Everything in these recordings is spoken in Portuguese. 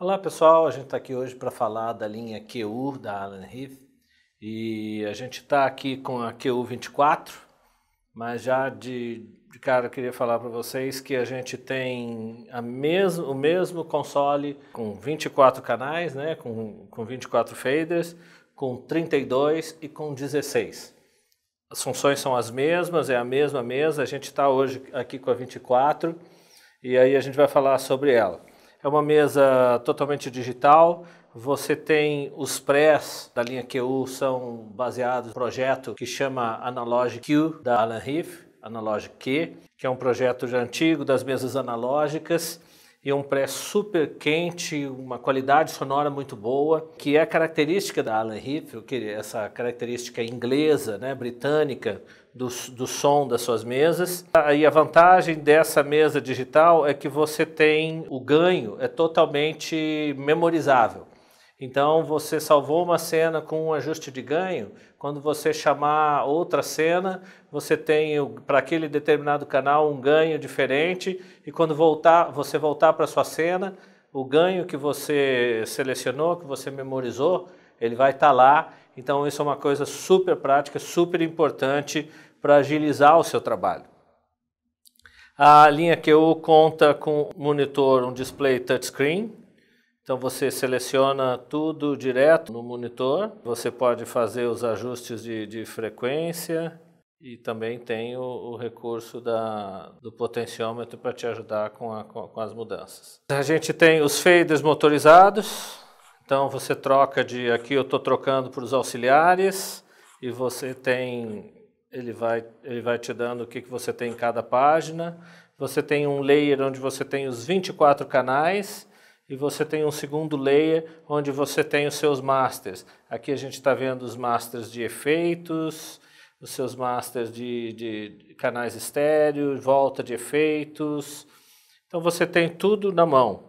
Olá pessoal, a gente está aqui hoje para falar da linha QU da Allen Heath e a gente está aqui com a QU24, mas já de, de cara eu queria falar para vocês que a gente tem a mes o mesmo console com 24 canais, né, com, com 24 faders, com 32 e com 16. As funções são as mesmas, é a mesma mesa, a gente está hoje aqui com a 24 e aí a gente vai falar sobre ela. É uma mesa totalmente digital. Você tem os prés da linha QU são baseados em projeto que chama Analogic Q da Alan Heath, Analogic Q, que é um projeto já antigo das mesas analógicas e um pré super quente, uma qualidade sonora muito boa, que é característica da Alan Riffel, que essa característica inglesa, né, britânica, do, do som das suas mesas. Ah, e a vantagem dessa mesa digital é que você tem o ganho é totalmente memorizável. Então você salvou uma cena com um ajuste de ganho, quando você chamar outra cena, você tem para aquele determinado canal um ganho diferente e quando voltar, você voltar para sua cena, o ganho que você selecionou, que você memorizou, ele vai estar tá lá. Então isso é uma coisa super prática, super importante para agilizar o seu trabalho. A linha QU conta com monitor, um display touchscreen, então você seleciona tudo direto no monitor, você pode fazer os ajustes de, de frequência e também tem o, o recurso da, do potenciômetro para te ajudar com, a, com, com as mudanças. A gente tem os faders motorizados, então você troca de, aqui eu estou trocando para os auxiliares e você tem, ele vai, ele vai te dando o que, que você tem em cada página. Você tem um layer onde você tem os 24 canais, e você tem um segundo layer onde você tem os seus masters. Aqui a gente está vendo os masters de efeitos, os seus masters de, de canais estéreo, volta de efeitos. Então você tem tudo na mão.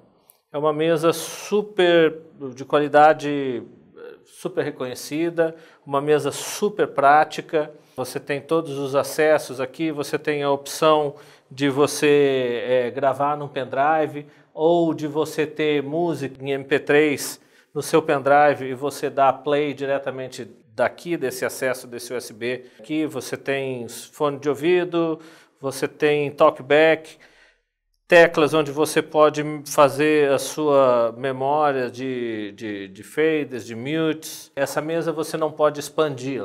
É uma mesa super de qualidade eh, super reconhecida, uma mesa super prática. Você tem todos os acessos aqui, você tem a opção de você é, gravar num pendrive, ou de você ter música em MP3 no seu pendrive e você dá play diretamente daqui desse acesso desse USB. Aqui você tem fone de ouvido, você tem talkback, teclas onde você pode fazer a sua memória de, de, de faders, de mutes. Essa mesa você não pode expandir,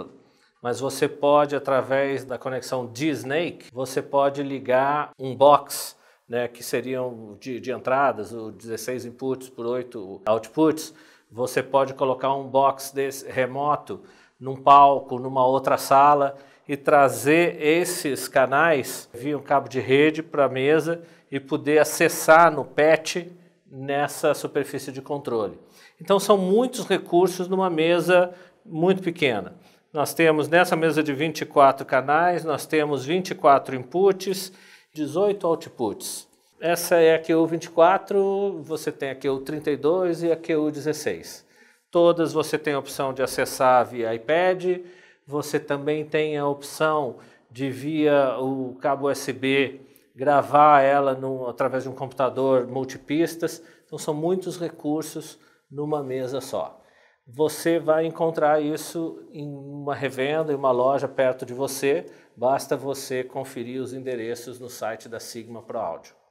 mas você pode, através da conexão D-Snake, você pode ligar um box né, que seriam de, de entradas, o 16 inputs por 8 outputs, você pode colocar um box desse, remoto num palco, numa outra sala e trazer esses canais via um cabo de rede para a mesa e poder acessar no PET nessa superfície de controle. Então são muitos recursos numa mesa muito pequena. Nós temos nessa mesa de 24 canais, nós temos 24 inputs 18 outputs. Essa é a QU24, você tem a QU32 e a QU16. Todas você tem a opção de acessar via iPad, você também tem a opção de via o cabo USB gravar ela no, através de um computador multipistas. Então são muitos recursos numa mesa só. Você vai encontrar isso em uma revenda, em uma loja perto de você. Basta você conferir os endereços no site da Sigma Pro Áudio.